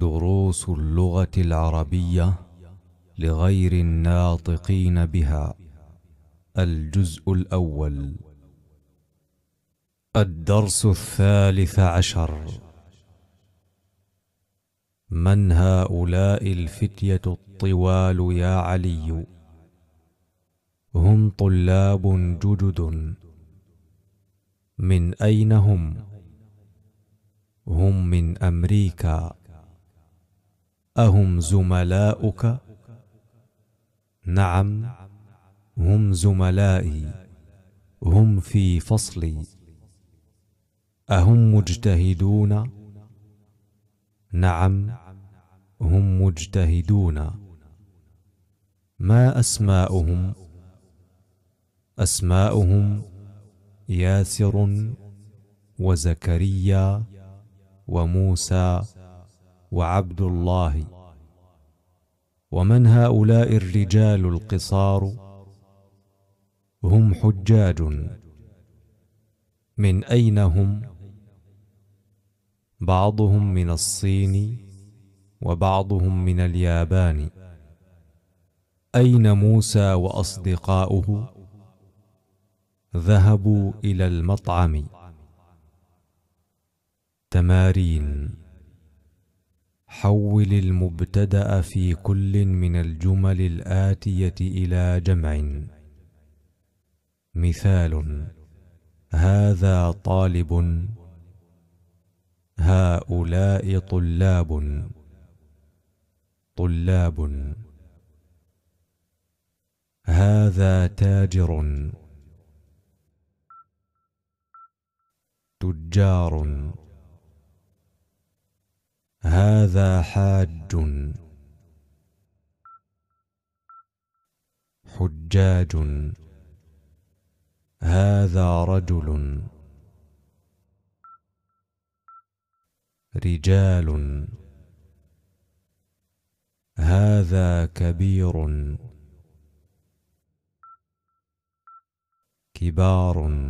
دروس اللغة العربية لغير الناطقين بها الجزء الأول الدرس الثالث عشر من هؤلاء الفتية الطوال يا علي هم طلاب جدد من أين هم؟ هم من أمريكا اهم زملاؤك نعم هم زملائي هم في فصلي اهم مجتهدون نعم هم مجتهدون ما اسماؤهم اسماؤهم ياسر وزكريا وموسى وعبد الله ومن هؤلاء الرجال القصار هم حجاج من اين هم بعضهم من الصين وبعضهم من اليابان اين موسى واصدقاؤه ذهبوا الى المطعم تمارين حول المبتدا في كل من الجمل الاتيه الى جمع مثال هذا طالب هؤلاء طلاب طلاب هذا تاجر تجار هذا حاج حجاج هذا رجل رجال هذا كبير كبار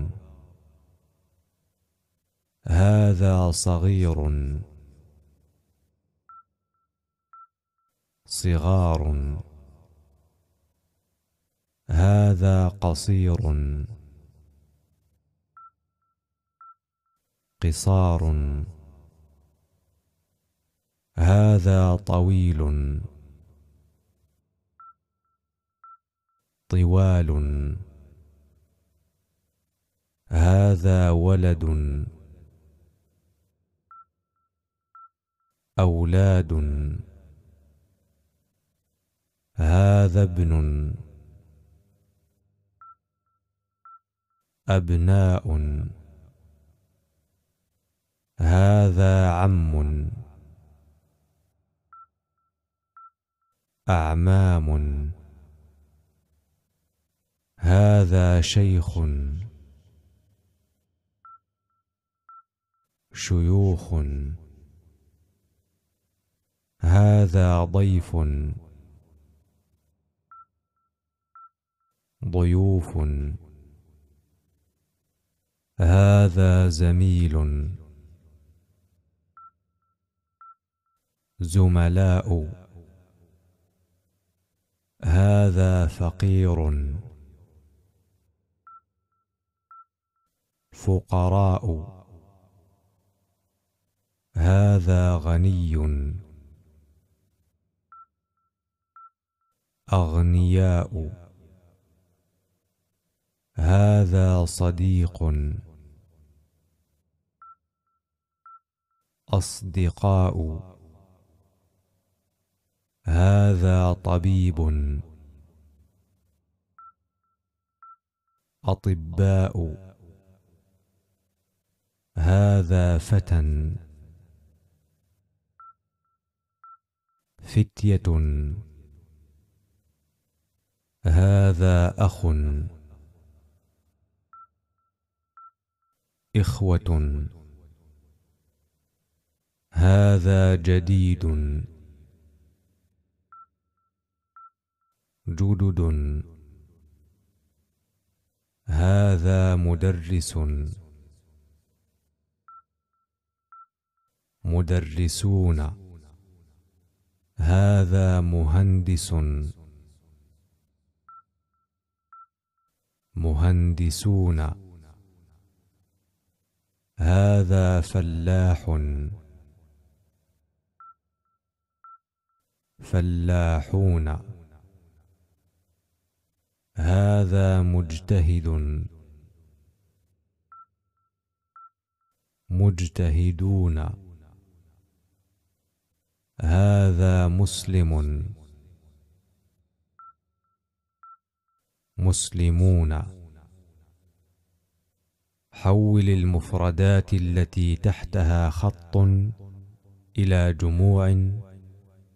هذا صغير صغار هذا قصير قصار هذا طويل طوال هذا ولد أولاد هذا ابن أبناء هذا عم أعمام هذا شيخ شيوخ هذا ضيف ضيوف هذا زميل زملاء هذا فقير فقراء هذا غني أغنياء هذا صديق اصدقاء هذا طبيب اطباء هذا فتى فتيه هذا اخ إخوة هذا جديد جدد هذا مدرس مدرسون هذا مهندس مهندسون هذا فلاح فلاحون هذا مجتهد مجتهدون هذا مسلم مسلمون حول المفردات التي تحتها خط إلى جموع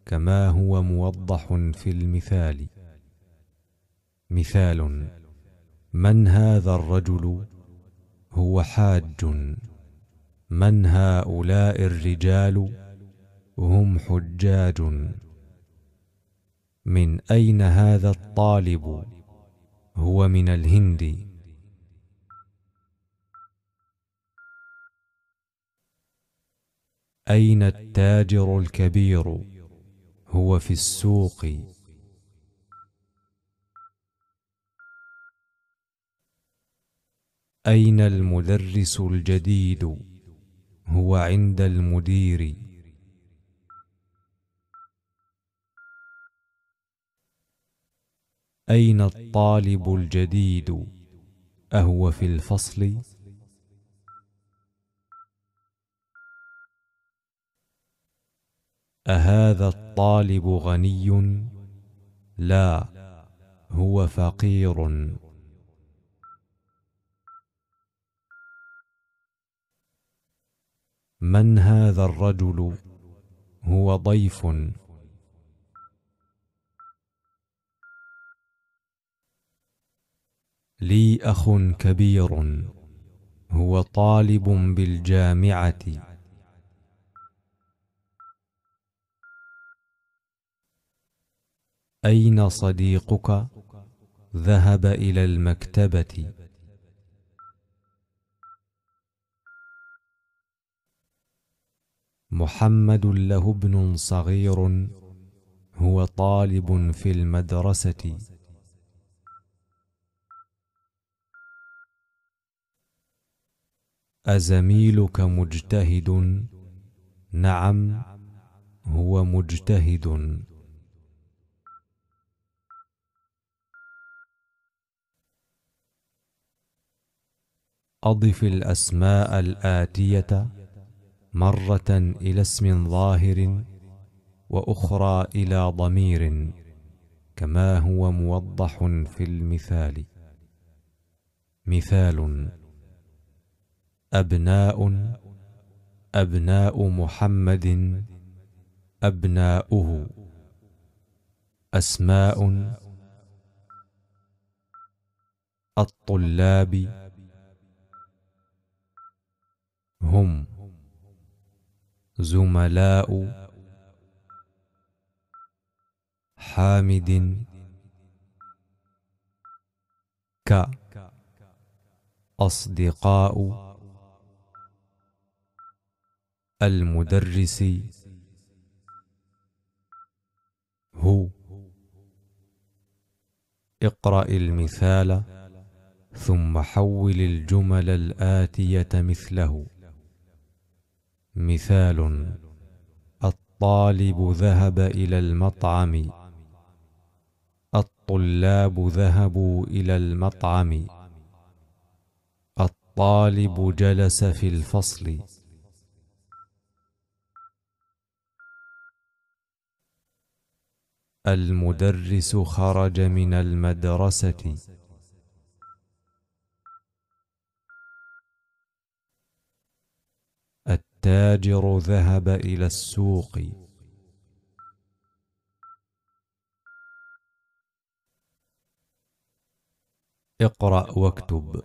كما هو موضح في المثال مثال من هذا الرجل هو حاج من هؤلاء الرجال هم حجاج من أين هذا الطالب هو من الهند اين التاجر الكبير هو في السوق اين المدرس الجديد هو عند المدير اين الطالب الجديد اهو في الفصل اهذا الطالب غني لا هو فقير من هذا الرجل هو ضيف لي اخ كبير هو طالب بالجامعه أين صديقك؟ ذهب إلى المكتبة محمد له ابن صغير هو طالب في المدرسة أزميلك مجتهد؟ نعم هو مجتهد أضف الأسماء الآتية مرة إلى اسم ظاهر وأخرى إلى ضمير كما هو موضح في المثال مثال أبناء أبناء محمد أبناؤه أسماء الطلاب هم زملاء حامد ك أصدقاء المدرس هو اقرأ المثال ثم حول الجمل الآتية مثله مثال الطالب ذهب إلى المطعم الطلاب ذهبوا إلى المطعم الطالب جلس في الفصل المدرس خرج من المدرسة التاجر ذهب إلى السوق اقرأ واكتب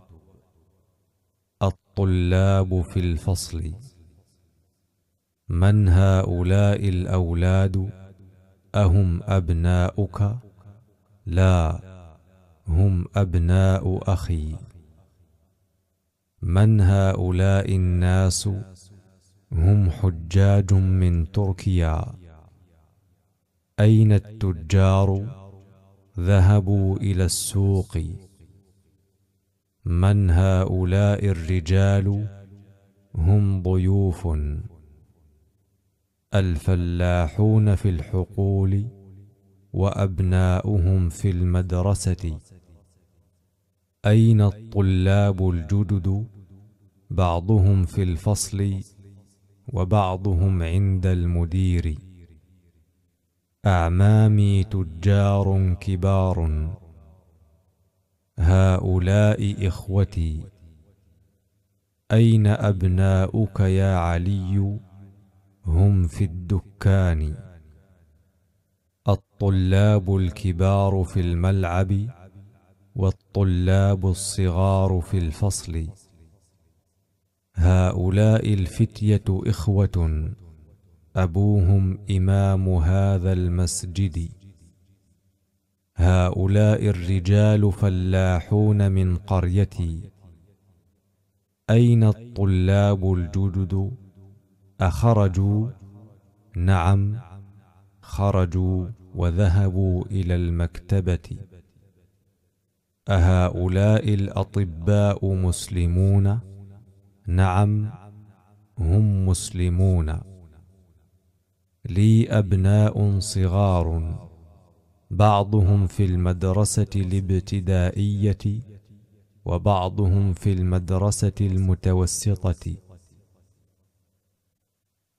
الطلاب في الفصل من هؤلاء الأولاد أهم أبناؤك؟ لا هم أبناء أخي من هؤلاء الناس؟ هم حجاج من تركيا أين التجار ذهبوا إلى السوق من هؤلاء الرجال هم ضيوف الفلاحون في الحقول وأبناؤهم في المدرسة أين الطلاب الجدد بعضهم في الفصل وبعضهم عند المدير اعمامي تجار كبار هؤلاء اخوتي اين ابناؤك يا علي هم في الدكان الطلاب الكبار في الملعب والطلاب الصغار في الفصل هؤلاء الفتيه اخوه ابوهم امام هذا المسجد هؤلاء الرجال فلاحون من قريتي اين الطلاب الجدد اخرجوا نعم خرجوا وذهبوا الى المكتبه اهؤلاء الاطباء مسلمون نعم هم مسلمون لي أبناء صغار بعضهم في المدرسة الابتدائية وبعضهم في المدرسة المتوسطة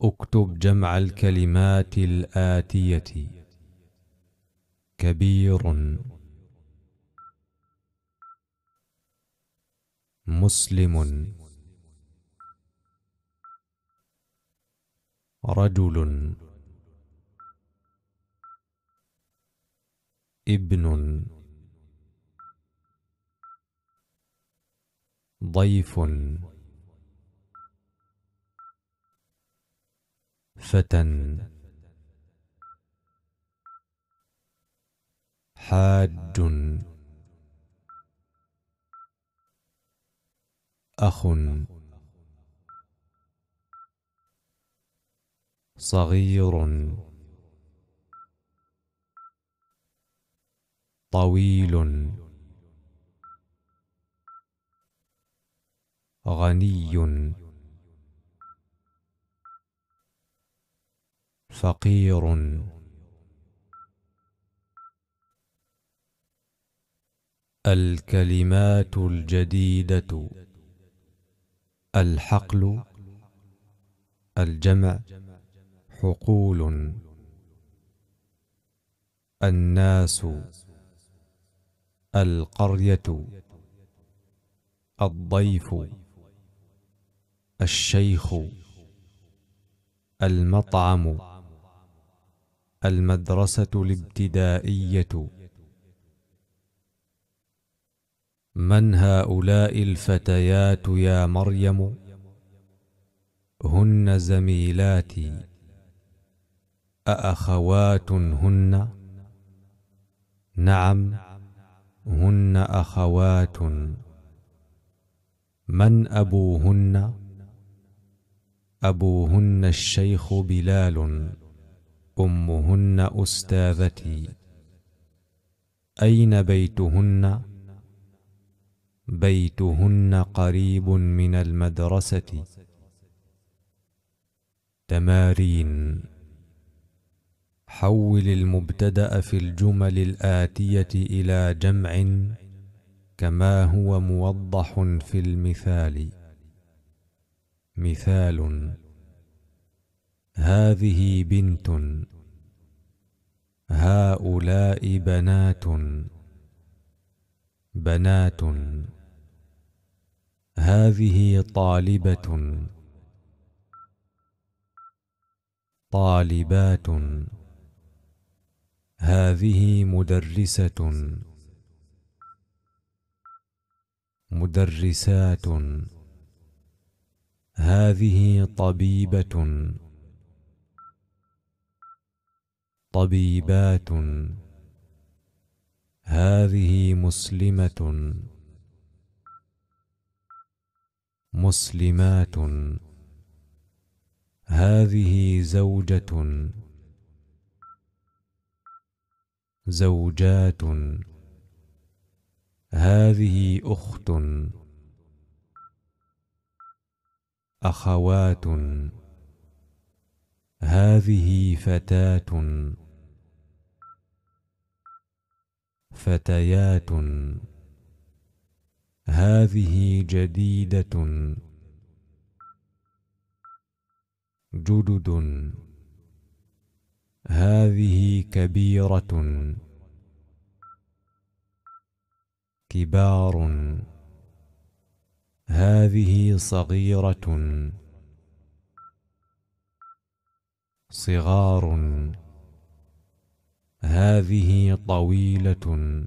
اكتب جمع الكلمات الآتية كبير مسلم رجل ابن ضيف فتى حاج أخ صغير طويل غني فقير الكلمات الجديده الحقل الجمع حقول الناس القرية الضيف الشيخ المطعم المدرسة الابتدائية من هؤلاء الفتيات يا مريم هن زميلاتي أأخوات هن نعم هن أخوات من أبوهن أبوهن الشيخ بلال أمهن أستاذتي أين بيتهن بيتهن قريب من المدرسة تمارين حول المبتدا في الجمل الاتيه الى جمع كما هو موضح في المثال مثال هذه بنت هؤلاء بنات بنات هذه طالبه طالبات هذه مدرسة مدرسات هذه طبيبة طبيبات هذه مسلمة مسلمات هذه زوجة زوجات هذه اخت اخوات هذه فتاه فتيات هذه جديده جدد هذه كبيرة كبار هذه صغيرة صغار هذه طويلة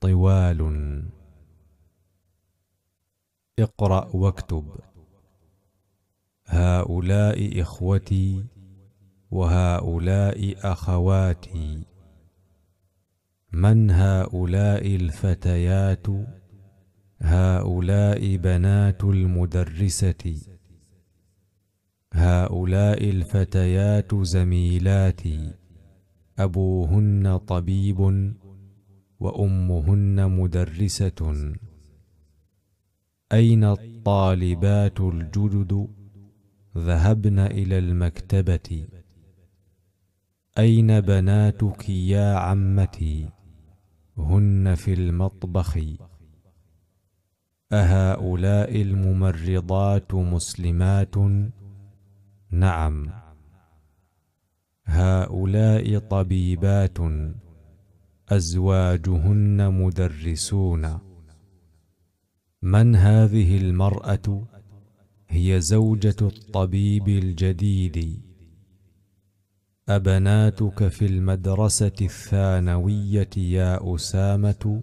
طوال اقرأ واكتب هؤلاء إخوتي وهؤلاء أخواتي من هؤلاء الفتيات هؤلاء بنات المدرسة هؤلاء الفتيات زميلاتي أبوهن طبيب وأمهن مدرسة أين الطالبات الجدد؟ ذهبنا إلى المكتبة أين بناتك يا عمتي هن في المطبخ أهؤلاء الممرضات مسلمات نعم هؤلاء طبيبات أزواجهن مدرسون من هذه المرأة؟ هي زوجة الطبيب الجديد أبناتك في المدرسة الثانوية يا أسامة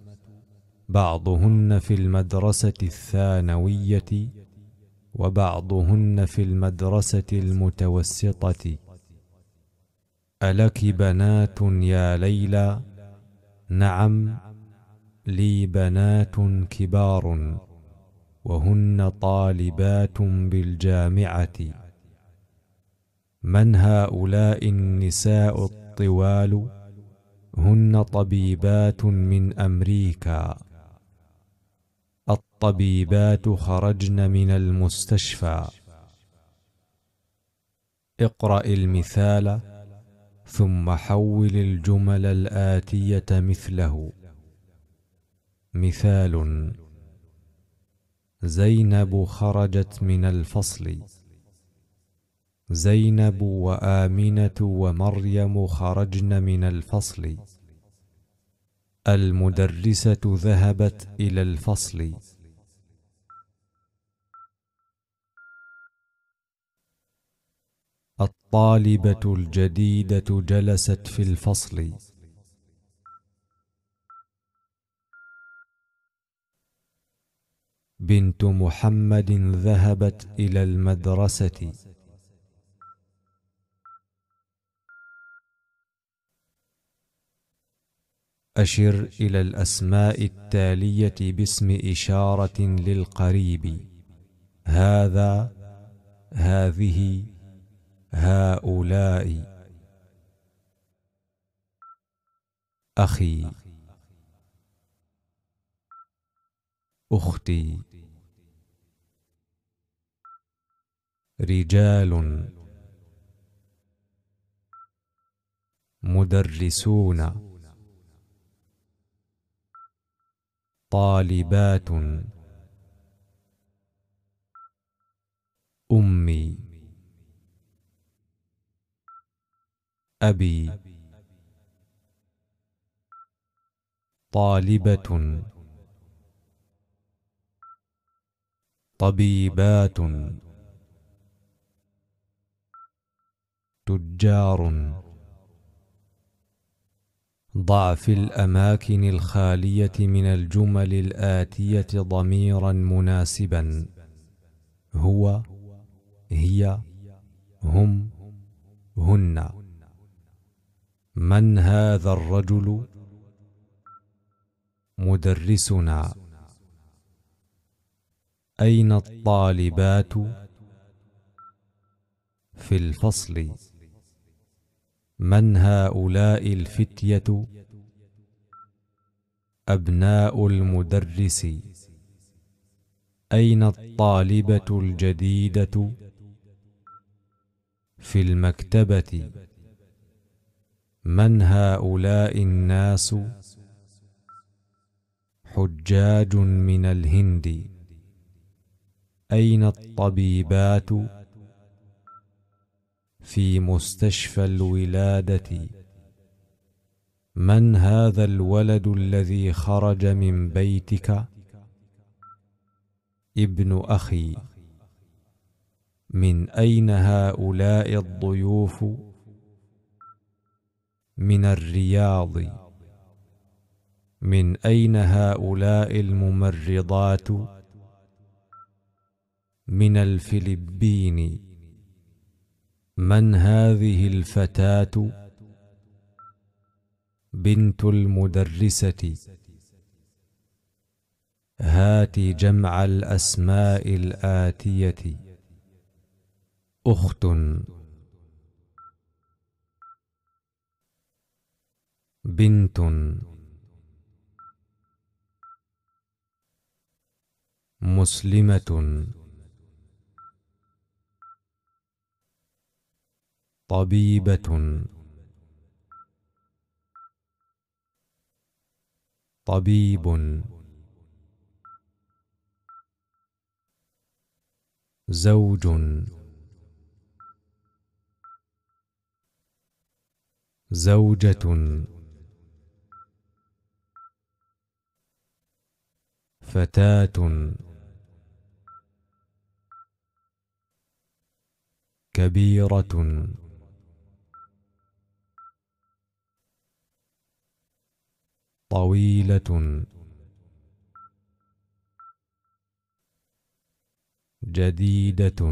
بعضهن في المدرسة الثانوية وبعضهن في المدرسة المتوسطة ألك بنات يا ليلى نعم لي بنات كبار وهن طالبات بالجامعه من هؤلاء النساء الطوال هن طبيبات من امريكا الطبيبات خرجن من المستشفى اقرا المثال ثم حول الجمل الاتيه مثله مثال زينب خرجت من الفصل زينب وامنه ومريم خرجن من الفصل المدرسه ذهبت الى الفصل الطالبه الجديده جلست في الفصل بنت محمد ذهبت إلى المدرسة أشر إلى الأسماء التالية باسم إشارة للقريب هذا هذه هؤلاء أخي أختي رجال مدرسون طالبات امي ابي طالبه طبيبات تجار ضع في الاماكن الخاليه من الجمل الاتيه ضميرا مناسبا هو هي هم هن من هذا الرجل مدرسنا اين الطالبات في الفصل من هؤلاء الفتيه ابناء المدرس اين الطالبه الجديده في المكتبه من هؤلاء الناس حجاج من الهند اين الطبيبات في مستشفى الولاده من هذا الولد الذي خرج من بيتك ابن اخي من اين هؤلاء الضيوف من الرياض من اين هؤلاء الممرضات من الفلبين من هذه الفتاه بنت المدرسه هات جمع الاسماء الاتيه اخت بنت مسلمه طبيبة طبيب زوج زوجة فتاة كبيرة طويلة جديدة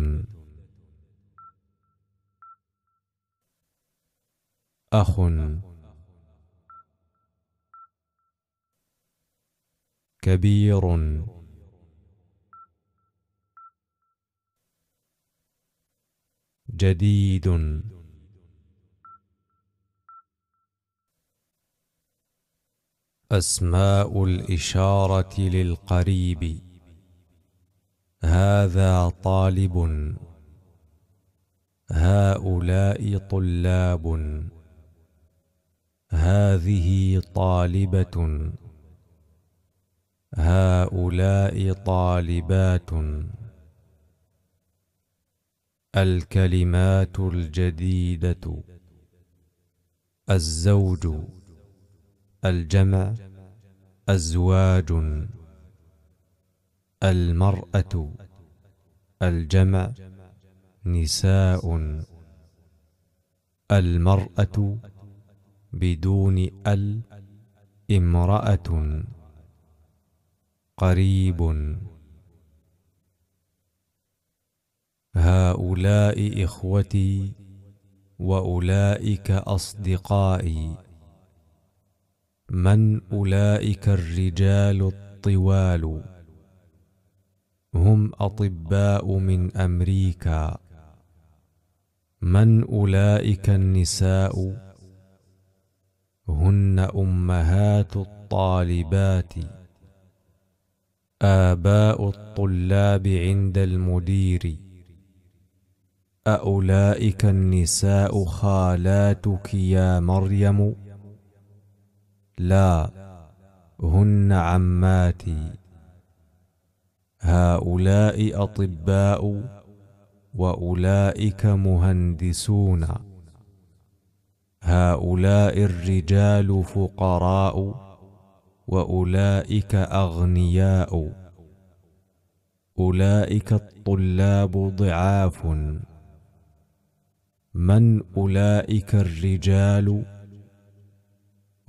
أخ كبير جديد أسماء الإشارة للقريب هذا طالب هؤلاء طلاب هذه طالبة هؤلاء طالبات الكلمات الجديدة الزوج الجمع أزواج المرأة الجمع نساء المرأة بدون ال امرأة قريب هؤلاء إخوتي وأولئك أصدقائي من اولئك الرجال الطوال هم اطباء من امريكا من اولئك النساء هن امهات الطالبات اباء الطلاب عند المدير أولئك النساء خالاتك يا مريم لا هن عماتي هؤلاء اطباء واولئك مهندسون هؤلاء الرجال فقراء واولئك اغنياء اولئك الطلاب ضعاف من اولئك الرجال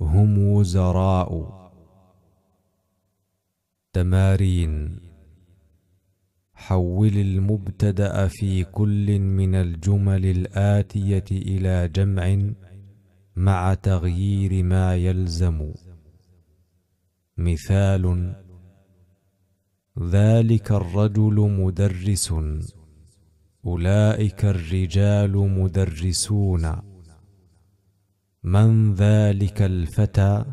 هم وزراء تمارين حول المبتدا في كل من الجمل الاتيه الى جمع مع تغيير ما يلزم مثال ذلك الرجل مدرس اولئك الرجال مدرسون من ذلك الفتى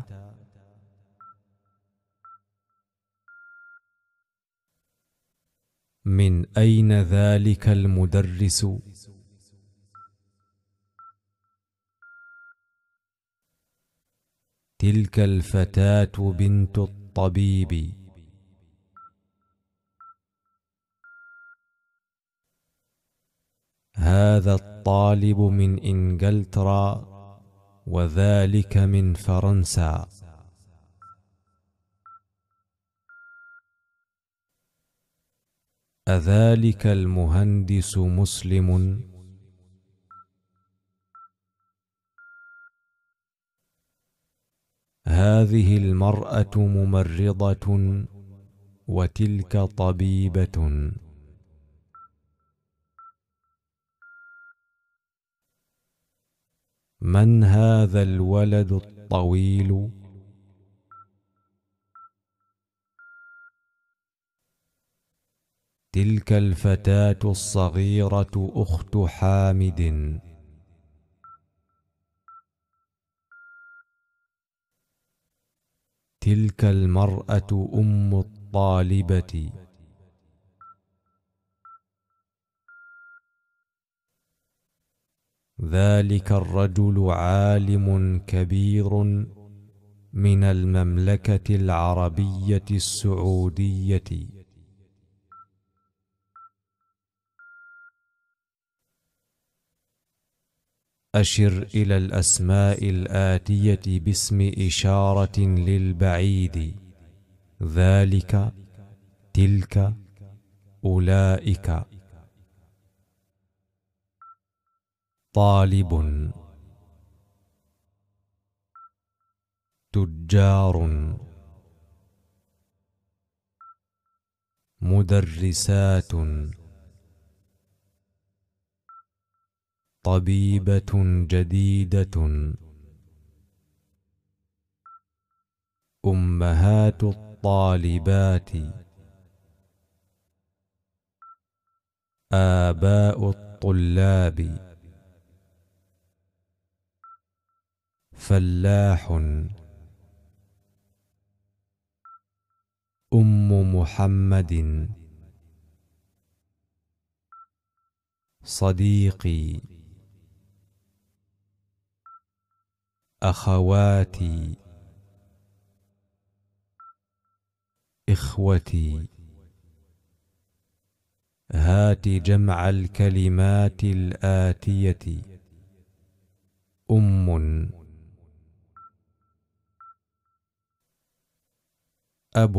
من اين ذلك المدرس تلك الفتاه بنت الطبيب هذا الطالب من انجلترا وذلك من فرنسا اذلك المهندس مسلم هذه المراه ممرضه وتلك طبيبه من هذا الولد الطويل تلك الفتاه الصغيره اخت حامد تلك المراه ام الطالبه ذلك الرجل عالم كبير من المملكه العربيه السعوديه اشر الى الاسماء الاتيه باسم اشاره للبعيد ذلك تلك اولئك طالب تجار مدرسات طبيبة جديدة أمهات الطالبات آباء الطلاب فلاح ام محمد صديقي اخواتي اخوتي هات جمع الكلمات الاتيه ام أب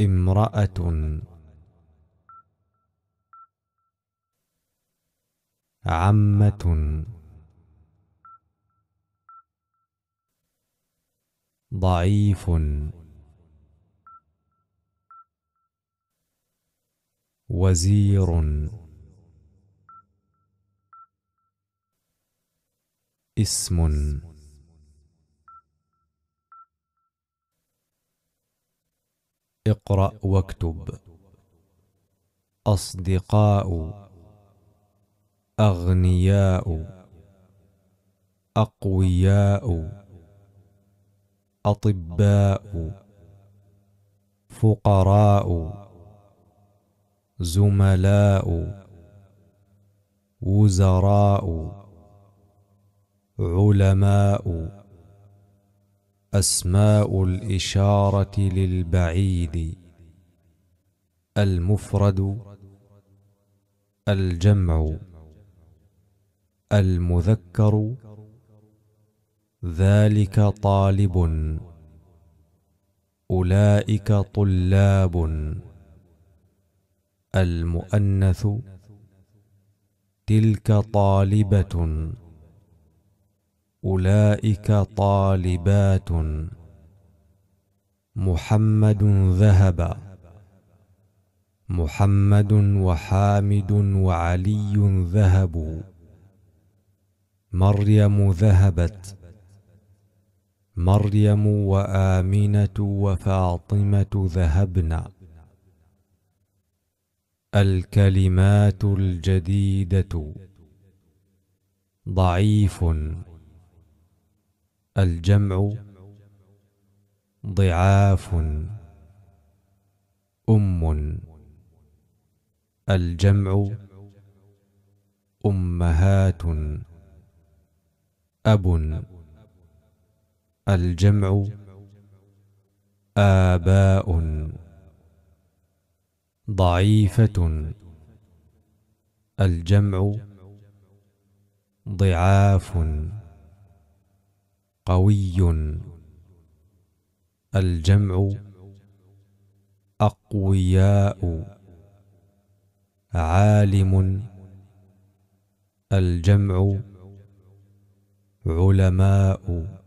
امرأة عمة ضعيف وزير اسم اقرأ واكتب أصدقاء أغنياء أقوياء أطباء فقراء زملاء وزراء علماء أسماء الإشارة للبعيد المفرد الجمع المذكر ذلك طالب أولئك طلاب المؤنث تلك طالبة أولئك طالبات محمد ذهب محمد وحامد وعلي ذهبوا مريم ذهبت مريم وآمنة وفاطمة ذهبن الكلمات الجديدة ضعيف الجمع ضعاف أم الجمع أمهات أب الجمع آباء ضعيفة الجمع ضعاف قوي الجمع أقوياء عالم الجمع علماء